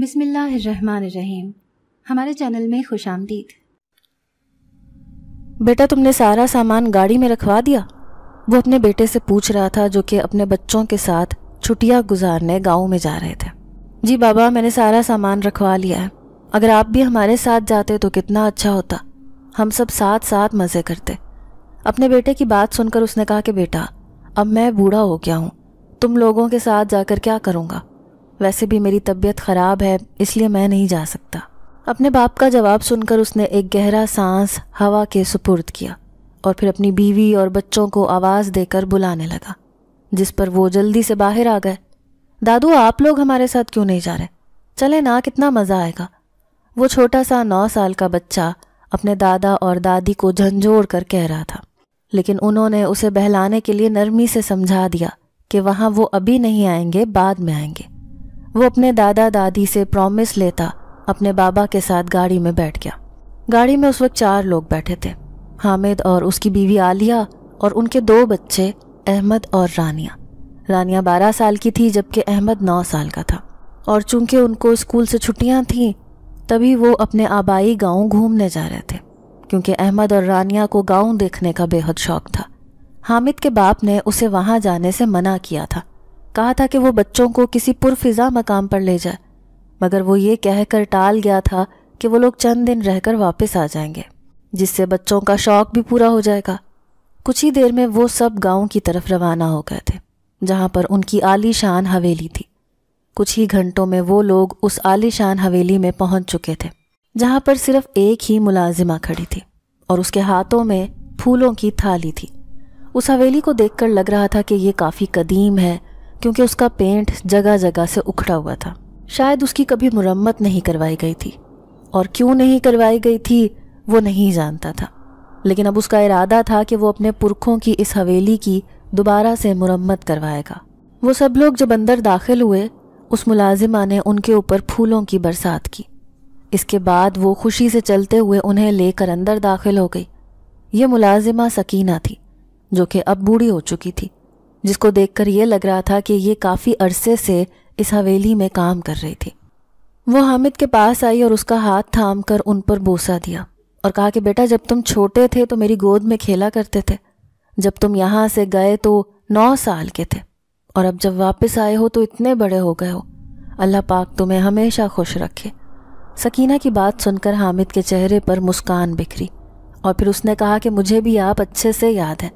बिस्मिल्लाहिर्रहमानिर्रहीम हमारे चैनल में खुश आमदीद बेटा तुमने सारा सामान गाड़ी में रखवा दिया वो अपने बेटे से पूछ रहा था जो कि अपने बच्चों के साथ छुट्टियां गुजारने गाँव में जा रहे थे जी बाबा मैंने सारा सामान रखवा लिया है अगर आप भी हमारे साथ जाते तो कितना अच्छा होता हम सब साथ साथ मज़े करते अपने बेटे की बात सुनकर उसने कहा कि बेटा अब मैं बूढ़ा हो गया हूँ तुम लोगों के साथ जाकर क्या करूँगा वैसे भी मेरी तबीयत ख़राब है इसलिए मैं नहीं जा सकता अपने बाप का जवाब सुनकर उसने एक गहरा सांस हवा के सुपुर्द किया और फिर अपनी बीवी और बच्चों को आवाज़ देकर बुलाने लगा जिस पर वो जल्दी से बाहर आ गए दादू आप लोग हमारे साथ क्यों नहीं जा रहे चले ना कितना मज़ा आएगा वो छोटा सा नौ साल का बच्चा अपने दादा और दादी को झंझोर कर कह रहा था लेकिन उन्होंने उसे बहलाने के लिए नरमी से समझा दिया कि वहाँ वो अभी नहीं आएंगे बाद में आएंगे वो अपने दादा दादी से प्रॉमिस लेता अपने बाबा के साथ गाड़ी में बैठ गया गाड़ी में उस वक्त चार लोग बैठे थे हामिद और उसकी बीवी आलिया और उनके दो बच्चे अहमद और रानिया रानिया बारह साल की थी जबकि अहमद नौ साल का था और चूंकि उनको स्कूल से छुट्टियां थीं तभी वो अपने आबाई गांव घूमने जा रहे थे क्योंकि अहमद और रानिया को गांव देखने का बेहद शौक था हामिद के बाप ने उसे वहां जाने से मना किया था कहा था कि वो बच्चों को किसी पुरफिजा मकाम पर ले जाए मगर वो ये कहकर टाल गया था कि वो लोग चंद दिन रहकर वापस आ जाएंगे जिससे बच्चों का शौक भी पूरा हो जाएगा कुछ ही देर में वो सब गांव की तरफ रवाना हो गए थे जहाँ पर उनकी आलीशान हवेली थी कुछ ही घंटों में वो लोग उस आलीशान हवेली में पहुंच चुके थे जहां पर सिर्फ एक ही मुलाजिमा खड़ी थी और उसके हाथों में फूलों की थाली थी उस हवेली को देखकर लग रहा था कि ये काफ़ी कदीम है क्योंकि उसका पेंट जगह जगह से उखड़ा हुआ था शायद उसकी कभी मुरम्मत नहीं करवाई गई थी और क्यों नहीं करवाई गई थी वो नहीं जानता था लेकिन अब उसका इरादा था कि वो अपने पुरखों की इस हवेली की दोबारा से मुरम्मत करवाएगा वो सब लोग जब अंदर दाखिल हुए उस मुलाजिमा ने उनके ऊपर फूलों की बरसात की इसके बाद वो खुशी से चलते हुए उन्हें लेकर अंदर दाखिल हो गई ये मुलाजिमा सकीना थी जो कि अब बूढ़ी हो चुकी थी जिसको देखकर यह लग रहा था कि ये काफ़ी अरसे से इस हवेली में काम कर रही थी वो हामिद के पास आई और उसका हाथ थाम कर उन पर बोसा दिया और कहा कि बेटा जब तुम छोटे थे तो मेरी गोद में खेला करते थे जब तुम यहाँ से गए तो नौ साल के थे और अब जब वापस आए हो तो इतने बड़े हो गए हो अल्लाह पाक तुम्हें हमेशा खुश रखे सकीना की बात सुनकर हामिद के चेहरे पर मुस्कान बिखरी और फिर उसने कहा कि मुझे भी आप अच्छे से याद है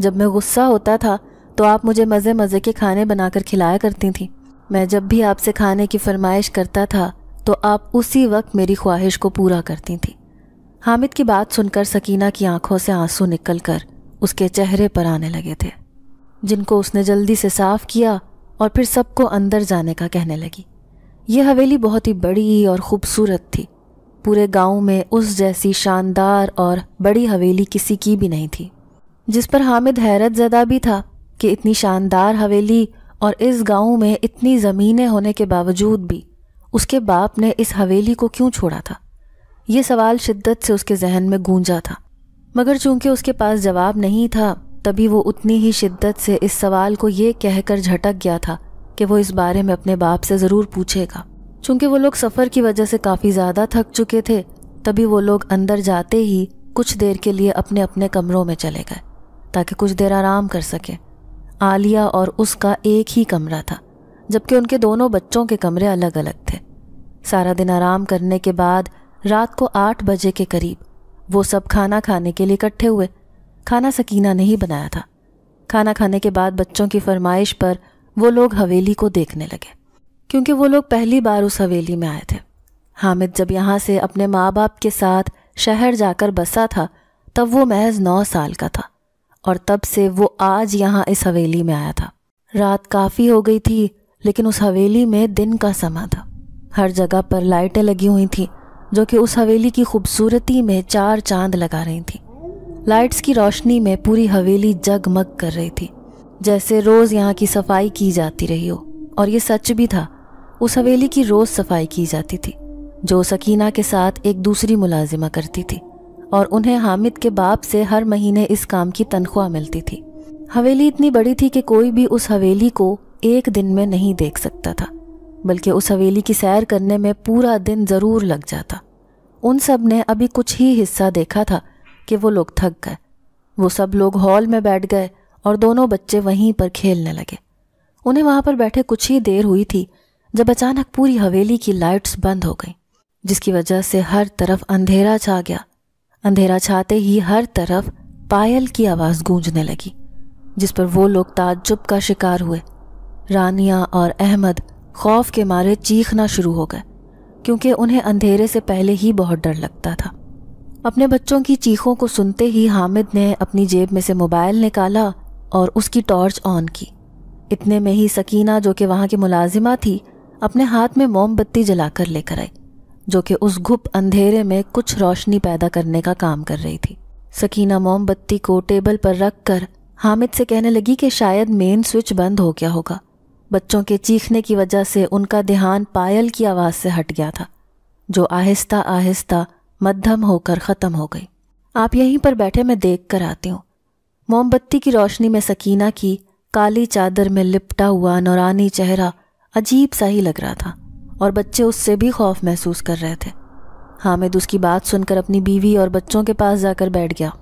जब मैं गुस्सा होता था तो आप मुझे मज़े मज़े के खाने बनाकर खिलाया करती थी मैं जब भी आपसे खाने की फरमाइश करता था तो आप उसी वक्त मेरी ख्वाहिश को पूरा करती थी हामिद की बात सुनकर सकीना की आंखों से आंसू निकल कर उसके चेहरे पर आने लगे थे जिनको उसने जल्दी से साफ किया और फिर सबको अंदर जाने का कहने लगी यह हवेली बहुत ही बड़ी और ख़ूबसूरत थी पूरे गांव में उस जैसी शानदार और बड़ी हवेली किसी की भी नहीं थी जिस पर हामिद हैरत ज़दा भी था कि इतनी शानदार हवेली और इस गांव में इतनी ज़मीनें होने के बावजूद भी उसके बाप ने इस हवेली को क्यों छोड़ा था ये सवाल शिद्दत से उसके जहन में गूंजा था मगर चूंकि उसके पास जवाब नहीं था तभी वो उतनी ही शिद्दत से इस सवाल को ये कहकर झटक गया था कि वो इस बारे में अपने बाप से ज़रूर पूछेगा चूंकि वो लोग सफ़र की वजह से काफ़ी ज़्यादा थक चुके थे तभी वो लोग अंदर जाते ही कुछ देर के लिए अपने अपने कमरों में चले गए ताकि कुछ देर आराम कर सकें आलिया और उसका एक ही कमरा था जबकि उनके दोनों बच्चों के कमरे अलग अलग थे सारा दिन आराम करने के बाद रात को आठ बजे के करीब वो सब खाना खाने के लिए इकट्ठे हुए खाना सकीना ने ही बनाया था खाना खाने के बाद बच्चों की फरमाइश पर वो लोग हवेली को देखने लगे क्योंकि वो लोग पहली बार उस हवेली में आए थे हामिद जब यहाँ से अपने माँ बाप के साथ शहर जाकर बसा था तब वो महज नौ साल का था और तब से वो आज यहाँ इस हवेली में आया था रात काफ़ी हो गई थी लेकिन उस हवेली में दिन का समा था हर जगह पर लाइटें लगी हुई थी जो कि उस हवेली की खूबसूरती में चार चांद लगा रही थी लाइट्स की रोशनी में पूरी हवेली जगमग कर रही थी जैसे रोज़ यहाँ की सफाई की जाती रही हो और ये सच भी था उस हवेली की रोज़ सफाई की जाती थी जो सकीना के साथ एक दूसरी मुलाजिमा करती थी और उन्हें हामिद के बाप से हर महीने इस काम की तनख्वाह मिलती थी हवेली इतनी बड़ी थी कि कोई भी उस हवेली को एक दिन में नहीं देख सकता था बल्कि उस हवेली की सैर करने में पूरा दिन ज़रूर लग जाता उन सब ने अभी कुछ ही हिस्सा देखा था कि वो लोग थक गए वो सब लोग हॉल में बैठ गए और दोनों बच्चे वहीं पर खेलने लगे उन्हें वहां पर बैठे कुछ ही देर हुई थी जब अचानक पूरी हवेली की लाइट्स बंद हो गई जिसकी वजह से हर तरफ अंधेरा छा गया अंधेरा छाते ही हर तरफ पायल की आवाज़ गूंजने लगी जिस पर वो लोग ताज्जुब का शिकार हुए रानिया और अहमद खौफ के मारे चीखना शुरू हो गए क्योंकि उन्हें अंधेरे से पहले ही बहुत डर लगता था अपने बच्चों की चीखों को सुनते ही हामिद ने अपनी जेब में से मोबाइल निकाला और उसकी टॉर्च ऑन की इतने में ही सकीना जो कि वहाँ की मुलाजिमा थी अपने हाथ में मोमबत्ती जलाकर लेकर आई जो कि उस घुप अंधेरे में कुछ रोशनी पैदा करने का काम कर रही थी सकीना मोमबत्ती को टेबल पर रख कर हामिद से कहने लगी कि शायद मेन स्विच बंद हो गया होगा बच्चों के चीखने की वजह से उनका ध्यान पायल की आवाज़ से हट गया था जो आहिस्ता आहिस्ता मध्यम होकर ख़त्म हो गई आप यहीं पर बैठे मैं देख कर आती हूँ मोमबत्ती की रोशनी में सकीना की काली चादर में लिपटा हुआ नौरानी चेहरा अजीब सा ही लग रहा था और बच्चे उससे भी खौफ महसूस कर रहे थे हामिद उसकी बात सुनकर अपनी बीवी और बच्चों के पास जाकर बैठ गया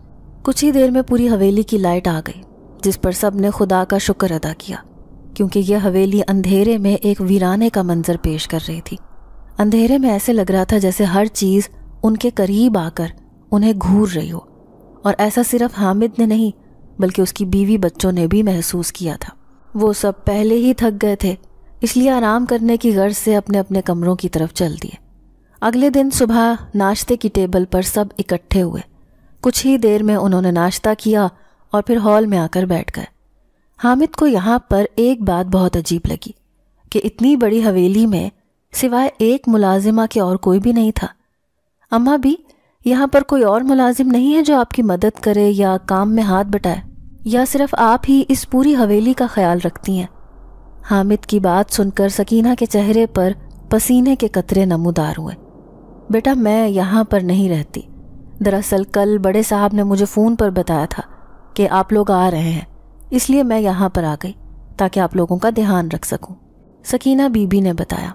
कुछ ही देर में पूरी हवेली की लाइट आ गई जिस पर सब ने खुदा का शुक्र अदा किया क्योंकि यह हवेली अंधेरे में एक वीराने का मंजर पेश कर रही थी अंधेरे में ऐसे लग रहा था जैसे हर चीज़ उनके करीब आकर उन्हें घूर रही हो और ऐसा सिर्फ हामिद ने नहीं बल्कि उसकी बीवी बच्चों ने भी महसूस किया था वो सब पहले ही थक गए थे इसलिए आराम करने की गर्ज से अपने अपने कमरों की तरफ चल दिए अगले दिन सुबह नाश्ते की टेबल पर सब इकट्ठे हुए कुछ ही देर में उन्होंने नाश्ता किया और फिर हॉल में आकर बैठ गए हामिद को यहाँ पर एक बात बहुत अजीब लगी कि इतनी बड़ी हवेली में सिवाय एक मुलाजिमा के और कोई भी नहीं था अम्मा भी यहाँ पर कोई और मुलाजिम नहीं है जो आपकी मदद करे या काम में हाथ बटाए या सिर्फ आप ही इस पूरी हवेली का ख्याल रखती हैं हामिद की बात सुनकर सकीना के चेहरे पर पसीने के कतरे नमोदार हुए बेटा मैं यहाँ पर नहीं रहती दरअसल कल बड़े साहब ने मुझे फ़ोन पर बताया था कि आप लोग आ रहे हैं इसलिए मैं यहाँ पर आ गई ताकि आप लोगों का ध्यान रख सकूँ सकीना बीबी ने बताया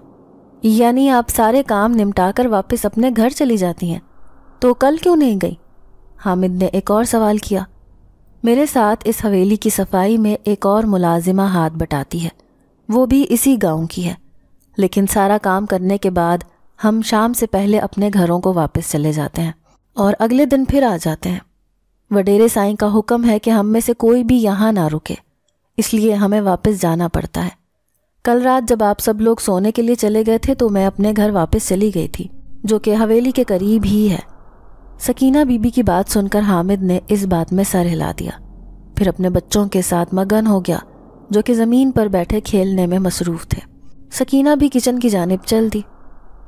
यानी आप सारे काम निपटाकर वापस अपने घर चली जाती हैं तो कल क्यों नहीं गई हामिद ने एक और सवाल किया मेरे साथ इस हवेली की सफाई में एक और मुलाजिमा हाथ बटाती है वो भी इसी गांव की है लेकिन सारा काम करने के बाद हम शाम से पहले अपने घरों को वापस चले जाते हैं और अगले दिन फिर आ जाते हैं वडेरे साईं का हुक्म है कि हम में से कोई भी यहाँ ना रुके इसलिए हमें वापस जाना पड़ता है कल रात जब आप सब लोग सोने के लिए चले गए थे तो मैं अपने घर वापस चली गई थी जो कि हवेली के करीब ही है सकीना बीबी की बात सुनकर हामिद ने इस बात में सर हिला दिया फिर अपने बच्चों के साथ मगन हो गया जो कि ज़मीन पर बैठे खेलने में मसरूफ़ थे सकीना भी किचन की जानब चल दी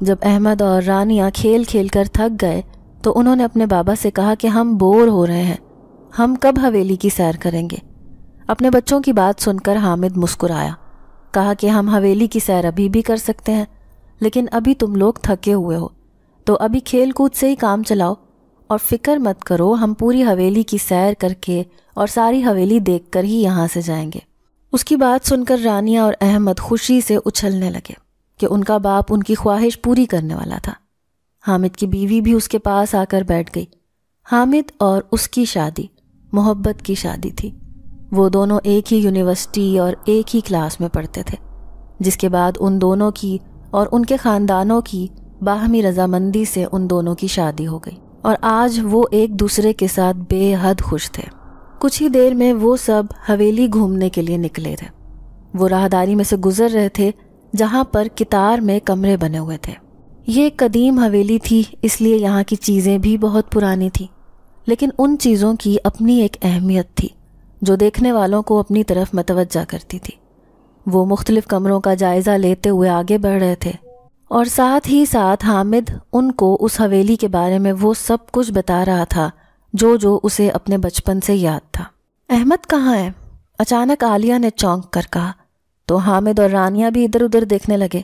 जब अहमद और रानिया खेल खेल कर थक गए तो उन्होंने अपने बाबा से कहा कि हम बोर हो रहे हैं हम कब हवेली की सैर करेंगे अपने बच्चों की बात सुनकर हामिद मुस्कुराया कहा कि हम हवेली की सैर अभी भी कर सकते हैं लेकिन अभी तुम लोग थके हुए हो तो अभी खेल कूद से ही काम चलाओ और फिक्र मत करो हम पूरी हवेली की सैर करके और सारी हवेली देखकर ही यहाँ से जाएंगे उसकी बात सुनकर रानिया और अहमद खुशी से उछलने लगे कि उनका बाप उनकी ख्वाहिश पूरी करने वाला था हामिद की बीवी भी उसके पास आकर बैठ गई हामिद और उसकी शादी मोहब्बत की शादी थी वो दोनों एक ही यूनिवर्सिटी और एक ही क्लास में पढ़ते थे जिसके बाद उन दोनों की और उनके ख़ानदानों की बाहमी रजामंदी से उन दोनों की शादी हो गई और आज वो एक दूसरे के साथ बेहद खुश थे कुछ ही देर में वो सब हवेली घूमने के लिए निकले थे वो राहदारी में से गुजर रहे थे जहाँ पर कितार में कमरे बने हुए थे ये कदीम हवेली थी इसलिए यहाँ की चीज़ें भी बहुत पुरानी थी लेकिन उन चीज़ों की अपनी एक अहमियत थी जो देखने वालों को अपनी तरफ मतवजा करती थी वो मुख्तलिफ कमरों का जायज़ा लेते हुए आगे बढ़ रहे थे और साथ ही साथ हामिद उनको उस हवेली के बारे में वो सब कुछ बता रहा था जो जो उसे अपने बचपन से याद था अहमद कहाँ है अचानक आलिया ने चौंक कर कहा तो हामिद और रानिया भी इधर उधर देखने लगे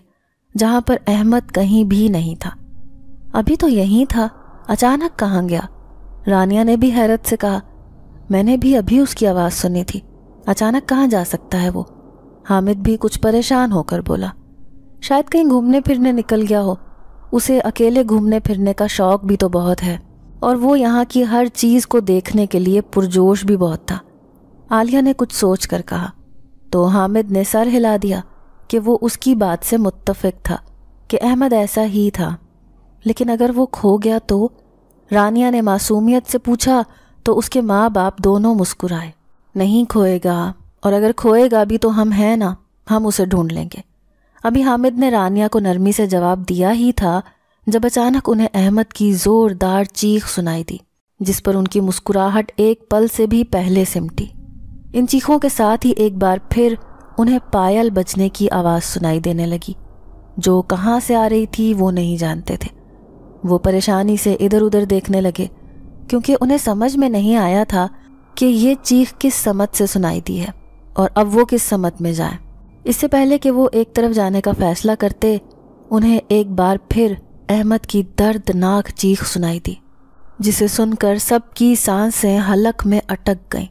जहाँ पर अहमद कहीं भी नहीं था अभी तो यहीं था अचानक कहाँ गया रानिया ने भी हैरत से कहा मैंने भी अभी उसकी आवाज़ सुनी थी अचानक कहाँ जा सकता है वो हामिद भी कुछ परेशान होकर बोला शायद कहीं घूमने फिरने निकल गया हो उसे अकेले घूमने फिरने का शौक भी तो बहुत है और वो यहाँ की हर चीज़ को देखने के लिए पुरजोश भी बहुत था आलिया ने कुछ सोच कर कहा तो हामिद ने सर हिला दिया कि वो उसकी बात से मुत्तफिक था कि अहमद ऐसा ही था लेकिन अगर वो खो गया तो रानिया ने मासूमियत से पूछा तो उसके माँ बाप दोनों मुस्कुराए नहीं खोएगा और अगर खोएगा भी तो हम हैं ना हम उसे ढूंढ लेंगे अभी हामिद ने रानिया को नरमी से जवाब दिया ही था जब अचानक उन्हें अहमद की जोरदार चीख सुनाई दी जिस पर उनकी मुस्कुराहट एक पल से भी पहले सिमटी इन चीखों के साथ ही एक बार फिर उन्हें पायल बजने की आवाज़ सुनाई देने लगी जो कहाँ से आ रही थी वो नहीं जानते थे वो परेशानी से इधर उधर देखने लगे क्योंकि उन्हें समझ में नहीं आया था कि ये चीख किस समत से सुनाई दी है और अब वो किस समत में जाए इससे पहले कि वो एक तरफ जाने का फैसला करते उन्हें एक बार फिर अहमद की दर्दनाक चीख सुनाई दी जिसे सुनकर सबकी सांसें हलक में अटक गईं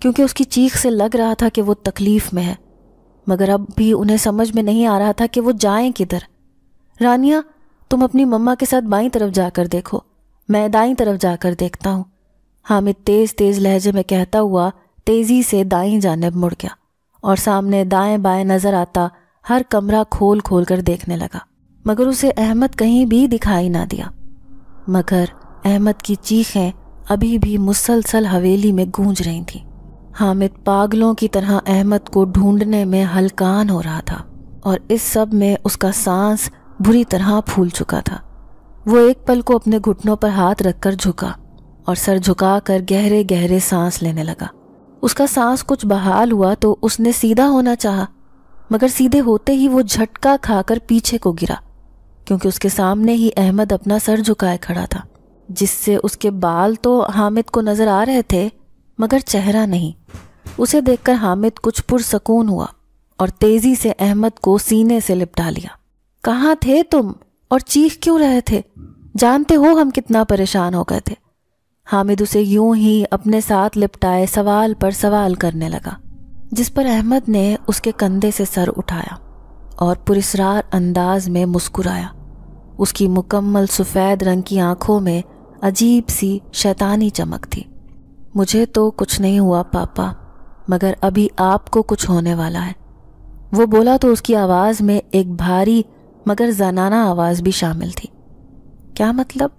क्योंकि उसकी चीख से लग रहा था कि वो तकलीफ़ में है मगर अब भी उन्हें समझ में नहीं आ रहा था कि वो जाएं किधर रानिया तुम अपनी मम्मा के साथ बाईं तरफ जाकर देखो मैं दाईं तरफ जाकर देखता हूँ हामिद तेज़ तेज़ लहजे में कहता हुआ तेज़ी से दाई जानब मुड़ गया और सामने दाएं बाएं नज़र आता हर कमरा खोल खोल कर देखने लगा मगर उसे अहमद कहीं भी दिखाई ना दिया मगर अहमद की चीखें अभी भी मुसलसल हवेली में गूंज रही थीं हामिद पागलों की तरह अहमद को ढूंढने में हलकान हो रहा था और इस सब में उसका सांस बुरी तरह फूल चुका था वो एक पल को अपने घुटनों पर हाथ रखकर झुका और सर झुकाकर गहरे गहरे सांस लेने लगा उसका सांस कुछ बहाल हुआ तो उसने सीधा होना चाहा मगर सीधे होते ही वो झटका खाकर पीछे को गिरा क्योंकि उसके सामने ही अहमद अपना सर झुकाए खड़ा था जिससे उसके बाल तो हामिद को नज़र आ रहे थे मगर चेहरा नहीं उसे देखकर हामिद कुछ पुरसकून हुआ और तेज़ी से अहमद को सीने से लिपटा लिया कहाँ थे तुम और चीख क्यों रहे थे जानते हो हम कितना परेशान हो गए थे हामिद उसे यूं ही अपने साथ लिपटाए सवाल पर सवाल करने लगा जिस पर अहमद ने उसके कंधे से सर उठाया और पुरस्ार अंदाज में मुस्कुराया उसकी मुकम्मल सफ़ेद रंग की आंखों में अजीब सी शैतानी चमक थी मुझे तो कुछ नहीं हुआ पापा मगर अभी आपको कुछ होने वाला है वो बोला तो उसकी आवाज़ में एक भारी मगर जनाना आवाज़ भी शामिल थी क्या मतलब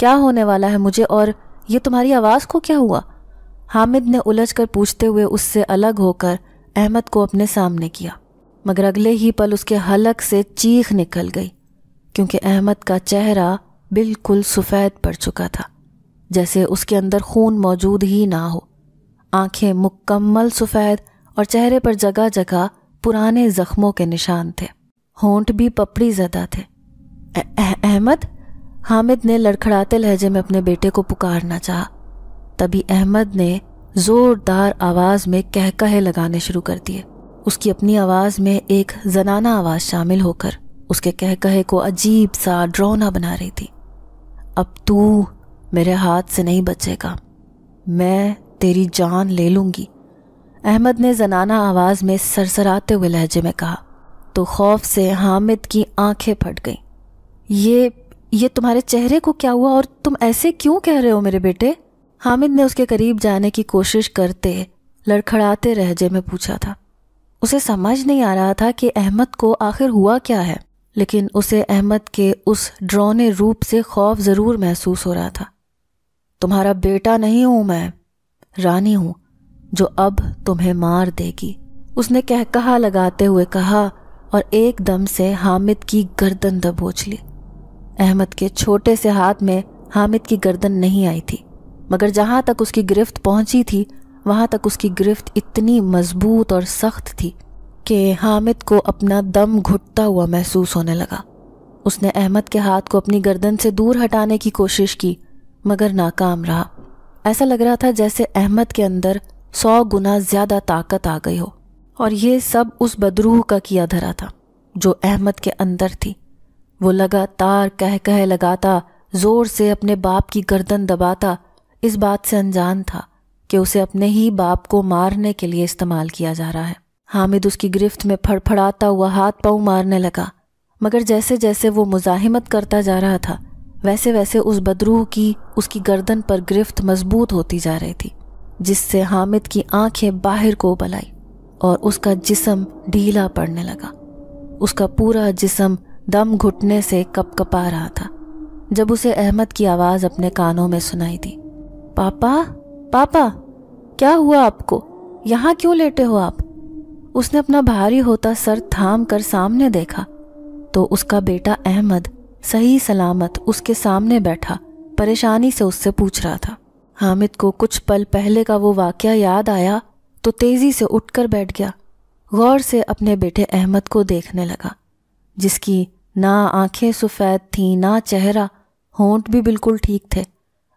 क्या होने वाला है मुझे और ये तुम्हारी आवाज़ को क्या हुआ हामिद ने उलझ कर पूछते हुए उससे अलग होकर अहमद को अपने सामने किया मगर अगले ही पल उसके हलक से चीख निकल गई क्योंकि अहमद का चेहरा बिल्कुल सफ़ेद पड़ चुका था जैसे उसके अंदर खून मौजूद ही ना हो आंखें मुकम्मल सफ़ेद और चेहरे पर जगह जगह पुराने ज़ख्मों के निशान थे होंठ भी पपड़ी ज़दा थे अहमद हामिद ने लड़खड़ाते लहजे में अपने बेटे को पुकारना चाहा तभी अहमद ने ज़ोरदार आवाज़ में कह कहे लगाने शुरू कर दिए उसकी अपनी आवाज़ में एक जनाना आवाज़ शामिल होकर उसके कह कहे को अजीब सा ड्रौना बना रही थी अब तू मेरे हाथ से नहीं बचेगा मैं तेरी जान ले लूंगी अहमद ने जनाना आवाज़ में सरसराते हुए लहजे में कहा तो खौफ से हामिद की आंखें फट गईं ये ये तुम्हारे चेहरे को क्या हुआ और तुम ऐसे क्यों कह रहे हो मेरे बेटे हामिद ने उसके करीब जाने की कोशिश करते लड़खड़ाते रहजे में पूछा था उसे समझ नहीं आ रहा था कि अहमद को आखिर हुआ क्या है लेकिन उसे अहमद के उस ड्रोने रूप से खौफ ज़रूर महसूस हो रहा था तुम्हारा बेटा नहीं हूं मैं रानी हूं जो अब तुम्हें मार देगी उसने कह कहा लगाते हुए कहा और एकदम से हामिद की गर्दन दबोच ली अहमद के छोटे से हाथ में हामिद की गर्दन नहीं आई थी मगर जहां तक उसकी गिरफ्त पहुंची थी वहां तक उसकी गिरफ्त इतनी मजबूत और सख्त थी के हामिद को अपना दम घुटता हुआ महसूस होने लगा उसने अहमद के हाथ को अपनी गर्दन से दूर हटाने की कोशिश की मगर नाकाम रहा ऐसा लग रहा था जैसे अहमद के अंदर सौ गुना ज़्यादा ताकत आ गई हो और ये सब उस बदरूह का किया धरा था जो अहमद के अंदर थी वो लगातार कह कह लगाता जोर से अपने बाप की गर्दन दबाता इस बात से अनजान था कि उसे अपने ही बाप को मारने के लिए इस्तेमाल किया जा रहा है हामिद उसकी गिरफ्त में फड़फड़ाता हुआ हाथ पाँव मारने लगा मगर जैसे जैसे वो मुजाहिमत करता जा रहा था वैसे वैसे उस बदरूह की उसकी गर्दन पर गिरफ्त मजबूत होती जा रही थी जिससे हामिद की आंखें बाहर को बलाई और उसका जिसम ढीला पड़ने लगा उसका पूरा जिसम दम घुटने से कपकपा रहा था जब उसे अहमद की आवाज़ अपने कानों में सुनाई दी पापा पापा क्या हुआ आपको यहाँ क्यों लेटे हो आप उसने अपना भारी होता सर थाम कर सामने देखा तो उसका बेटा अहमद सही सलामत उसके सामने बैठा परेशानी से उससे पूछ रहा था हामिद को कुछ पल पहले का वो वाक्य याद आया तो तेज़ी से उठकर बैठ गया गौर से अपने बेटे अहमद को देखने लगा जिसकी ना आंखें सफ़ेद थीं ना चेहरा होंठ भी बिल्कुल ठीक थे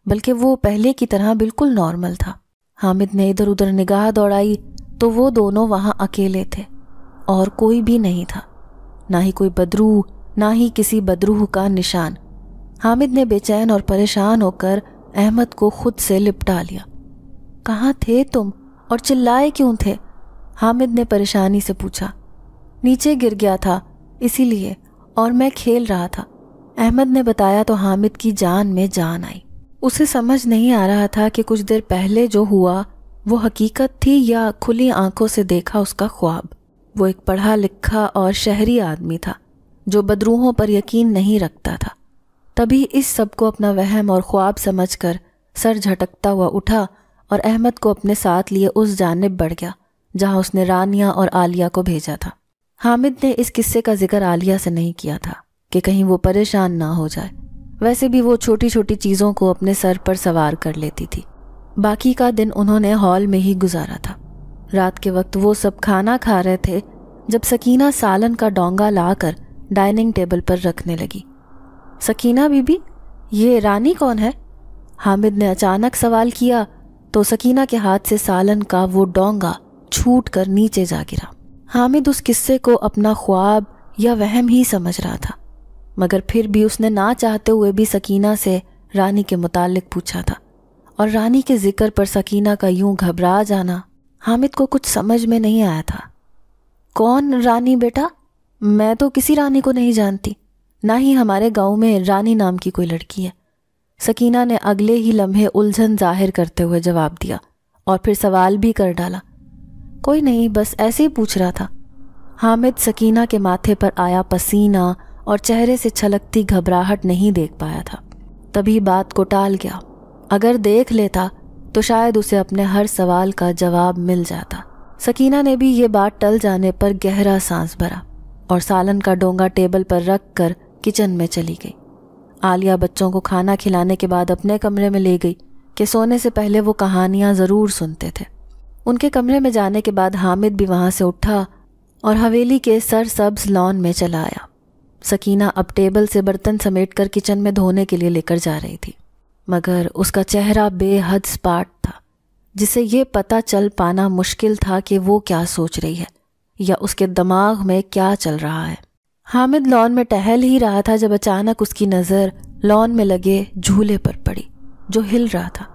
बल्कि वो पहले की तरह बिल्कुल नॉर्मल था हामिद ने इधर उधर निगाह दौड़ाई तो वो दोनों वहाँ अकेले थे और कोई भी नहीं था ना ही कोई बदरूह ना ही किसी बदरूह का निशान हामिद ने बेचैन और परेशान होकर अहमद को खुद से लिपटा लिया कहाँ थे तुम और चिल्लाए क्यों थे हामिद ने परेशानी से पूछा नीचे गिर गया था इसीलिए और मैं खेल रहा था अहमद ने बताया तो हामिद की जान में जान आई उसे समझ नहीं आ रहा था कि कुछ देर पहले जो हुआ वो हकीकत थी या खुली आंखों से देखा उसका ख्वाब वो एक पढ़ा लिखा और शहरी आदमी था जो बदरूहों पर यकीन नहीं रखता था तभी इस सब को अपना वहम और ख्वाब समझकर सर झटकता हुआ उठा और अहमद को अपने साथ लिए उस जानब बढ़ गया जहां उसने रानिया और आलिया को भेजा था हामिद ने इस किस्से का जिक्र आलिया से नहीं किया था कि कहीं वो परेशान ना हो जाए वैसे भी वो छोटी छोटी चीज़ों को अपने सर पर सवार कर लेती थी बाकी का दिन उन्होंने हॉल में ही गुजारा था रात के वक्त वो सब खाना खा रहे थे जब सकीना सालन का डोंगा लाकर डाइनिंग टेबल पर रखने लगी सकीना बीबी ये रानी कौन है हामिद ने अचानक सवाल किया तो सकीना के हाथ से सालन का वो डोंगा छूट कर नीचे जा गिरा हामिद उस किस्से को अपना ख्वाब या वहम ही समझ रहा था मगर फिर भी उसने ना चाहते हुए भी सकीना से रानी के मुतालिक पूछा था और रानी के जिक्र पर सकीना का यूं घबरा जाना हामिद को कुछ समझ में नहीं आया था कौन रानी बेटा मैं तो किसी रानी को नहीं जानती ना ही हमारे गांव में रानी नाम की कोई लड़की है सकीना ने अगले ही लम्हे उलझन जाहिर करते हुए जवाब दिया और फिर सवाल भी कर डाला कोई नहीं बस ऐसे ही पूछ रहा था हामिद सकीना के माथे पर आया पसीना और चेहरे से छलकती घबराहट नहीं देख पाया था तभी बात को टाल गया अगर देख लेता तो शायद उसे अपने हर सवाल का जवाब मिल जाता सकीना ने भी ये बात टल जाने पर गहरा सांस भरा और सालन का डोंगा टेबल पर रख कर किचन में चली गई आलिया बच्चों को खाना खिलाने के बाद अपने कमरे में ले गई कि सोने से पहले वो कहानियाँ ज़रूर सुनते थे उनके कमरे में जाने के बाद हामिद भी वहाँ से उठा और हवेली के सरसब्ज लॉन में चला आया सकीना अब टेबल से बर्तन समेट कर किचन में धोने के लिए लेकर जा रही थी मगर उसका चेहरा बेहद स्पाट था जिसे ये पता चल पाना मुश्किल था कि वो क्या सोच रही है या उसके दिमाग में क्या चल रहा है हामिद लॉन में टहल ही रहा था जब अचानक उसकी नज़र लॉन में लगे झूले पर पड़ी जो हिल रहा था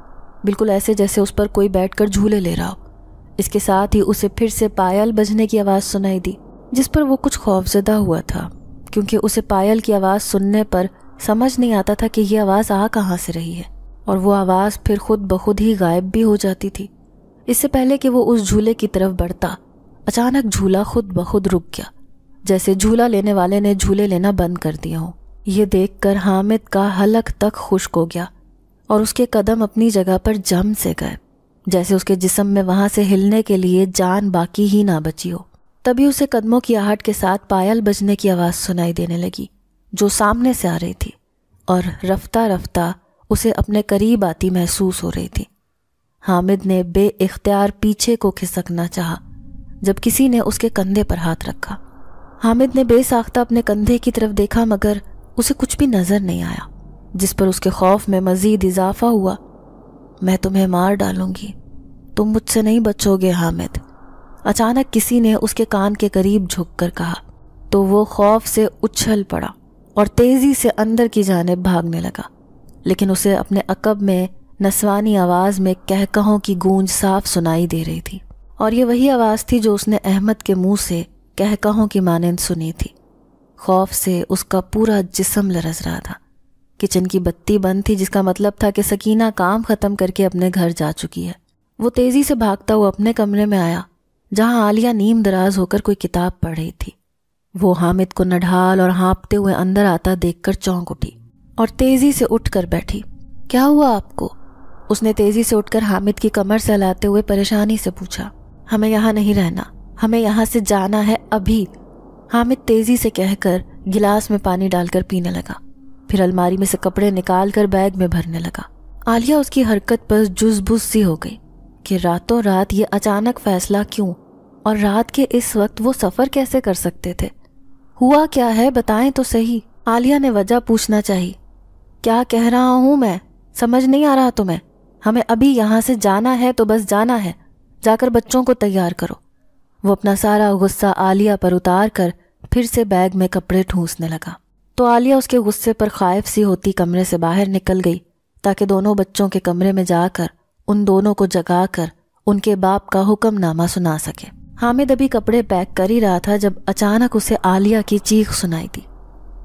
बिल्कुल ऐसे जैसे उस पर कोई बैठकर झूले ले रहा हो इसके साथ ही उसे फिर से पायल बजने की आवाज़ सुनाई दी जिस पर वो कुछ खौफजदा हुआ था क्योंकि उसे पायल की आवाज़ सुनने पर समझ नहीं आता था कि ये आवाज़ आ कहाँ से रही है और वो आवाज़ फिर खुद बखुद ही गायब भी हो जाती थी इससे पहले कि वो उस झूले की तरफ बढ़ता अचानक झूला खुद बखुद रुक गया जैसे झूला लेने वाले ने झूले लेना बंद कर दिया हो ये देखकर हामिद का हलक तक खुश्क हो गया और उसके कदम अपनी जगह पर जम से गए जैसे उसके जिसम में वहां से हिलने के लिए जान बाकी ही ना बची हो तभी उसे कदमों की आहट के साथ पायल बजने की आवाज़ सुनाई देने लगी जो सामने से आ रही थी और रफ्ता रफ्ता उसे अपने करीब आती महसूस हो रही थी हामिद ने बे इख्तियार पीछे को खिसकना चाहा जब किसी ने उसके कंधे पर हाथ रखा हामिद ने बेसाख्ता अपने कंधे की तरफ देखा मगर उसे कुछ भी नज़र नहीं आया जिस पर उसके खौफ में मज़ीद इजाफा हुआ मैं तुम्हें मार डालूंगी तुम मुझसे नहीं बचोगे हामिद अचानक किसी ने उसके कान के करीब झुककर कहा तो वो खौफ से उछल पड़ा और तेज़ी से अंदर की जानब भागने लगा लेकिन उसे अपने अकब में नसवानी आवाज़ में कहकहों की गूंज साफ सुनाई दे रही थी और ये वही आवाज़ थी जो उसने अहमद के मुंह से कहकहों की मानंद सुनी थी खौफ से उसका पूरा जिसम लरस रहा था किचन की बत्ती बंद थी जिसका मतलब था कि सकीना काम ख़त्म करके अपने घर जा चुकी है वो तेज़ी से भागता हुआ अपने कमरे में आया जहाँ आलिया नीम दराज होकर कोई किताब पढ़ रही थी वो हामिद को नढाल और हाँपते हुए अंदर आता देखकर चौंक उठी और तेजी से उठकर बैठी क्या हुआ आपको उसने तेजी से उठकर हामिद की कमर से हलाते हुए परेशानी से पूछा हमें यहाँ नहीं रहना हमें यहाँ से जाना है अभी हामिद तेजी से कहकर गिलास में पानी डालकर पीने लगा फिर अलमारी में से कपड़े निकाल कर बैग में भरने लगा आलिया उसकी हरकत पर जुजबुज सी हो गई कि रातों रात ये अचानक फैसला क्यों और रात के इस वक्त वो सफर कैसे कर सकते थे हुआ क्या है बताएं तो सही आलिया ने वजह पूछना चाहिए क्या कह रहा हूं मैं समझ नहीं आ रहा तुम्हें हमें अभी यहां से जाना है तो बस जाना है जाकर बच्चों को तैयार करो वो अपना सारा गुस्सा आलिया पर उतार कर फिर से बैग में कपड़े ठूंसने लगा तो आलिया उसके गुस्से पर खाइफ सी होती कमरे से बाहर निकल गई ताकि दोनों बच्चों के कमरे में जाकर उन दोनों को जगा कर उनके बाप का हुक्मनामा सुना सके हामिद अभी कपड़े पैक कर ही रहा था जब अचानक उसे आलिया की चीख सुनाई दी